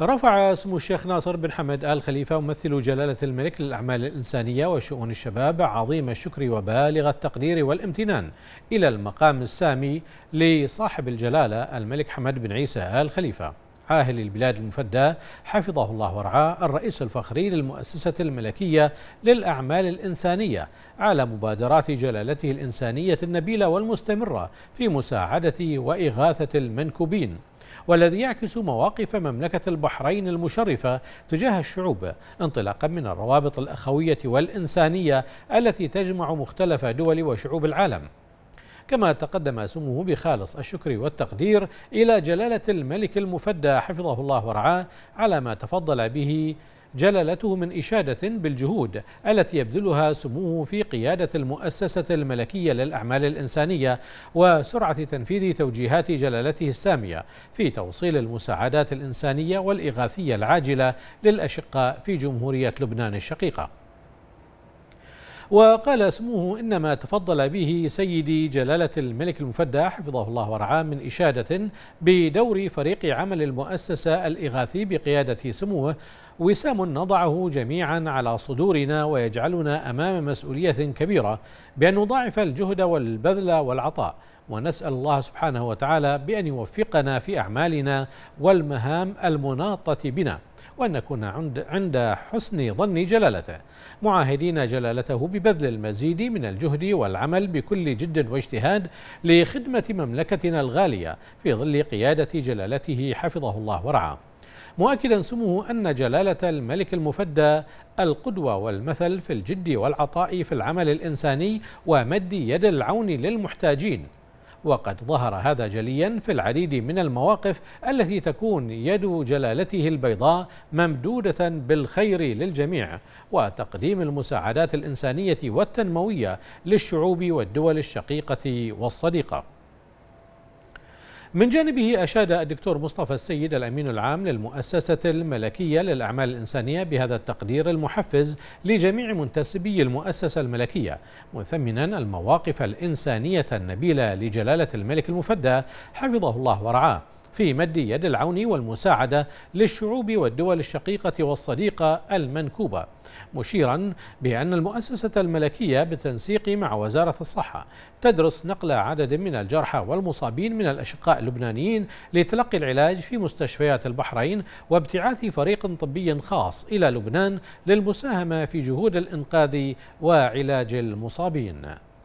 رفع سمو الشيخ ناصر بن حمد آل خليفة ممثل جلالة الملك للأعمال الإنسانية وشؤون الشباب عظيم الشكر وبالغ التقدير والامتنان إلى المقام السامي لصاحب الجلالة الملك حمد بن عيسى آل خليفة عاهل البلاد المفدى حفظه الله ورعاه الرئيس الفخري للمؤسسة الملكية للأعمال الإنسانية على مبادرات جلالته الإنسانية النبيلة والمستمرة في مساعدة وإغاثة المنكوبين والذي يعكس مواقف مملكة البحرين المشرفة تجاه الشعوب انطلاقا من الروابط الأخوية والإنسانية التي تجمع مختلف دول وشعوب العالم كما تقدم سموه بخالص الشكر والتقدير إلى جلالة الملك المفدى حفظه الله ورعاه على ما تفضل به جلالته من إشادة بالجهود التي يبذلها سموه في قيادة المؤسسة الملكية للأعمال الإنسانية وسرعة تنفيذ توجيهات جلالته السامية في توصيل المساعدات الإنسانية والإغاثية العاجلة للأشقاء في جمهورية لبنان الشقيقة وقال اسمه إنما تفضل به سيدي جلالة الملك المفدى حفظه الله ورعاه من إشادة بدور فريق عمل المؤسسة الإغاثي بقيادة سموه وسام نضعه جميعا على صدورنا ويجعلنا أمام مسؤولية كبيرة بأن نضاعف الجهد والبذل والعطاء ونسأل الله سبحانه وتعالى بأن يوفقنا في أعمالنا والمهام المناطة بنا وأن نكون عند, عند حسن ظن جلالته معاهدين جلالته ببذل المزيد من الجهد والعمل بكل جد واجتهاد لخدمة مملكتنا الغالية في ظل قيادة جلالته حفظه الله ورعاه مؤكدا سموه أن جلالة الملك المفدى القدوة والمثل في الجد والعطاء في العمل الإنساني ومد يد العون للمحتاجين وقد ظهر هذا جليا في العديد من المواقف التي تكون يد جلالته البيضاء ممدودة بالخير للجميع وتقديم المساعدات الإنسانية والتنموية للشعوب والدول الشقيقة والصديقة من جانبه أشاد الدكتور مصطفى السيد الأمين العام للمؤسسة الملكية للأعمال الإنسانية بهذا التقدير المحفز لجميع منتسبي المؤسسة الملكية مثمنا المواقف الإنسانية النبيلة لجلالة الملك المفدى حفظه الله ورعاه في مد يد العون والمساعدة للشعوب والدول الشقيقة والصديقة المنكوبة مشيرا بأن المؤسسة الملكية بالتنسيق مع وزارة الصحة تدرس نقل عدد من الجرحى والمصابين من الأشقاء اللبنانيين لتلقي العلاج في مستشفيات البحرين وابتعاث فريق طبي خاص إلى لبنان للمساهمة في جهود الإنقاذ وعلاج المصابين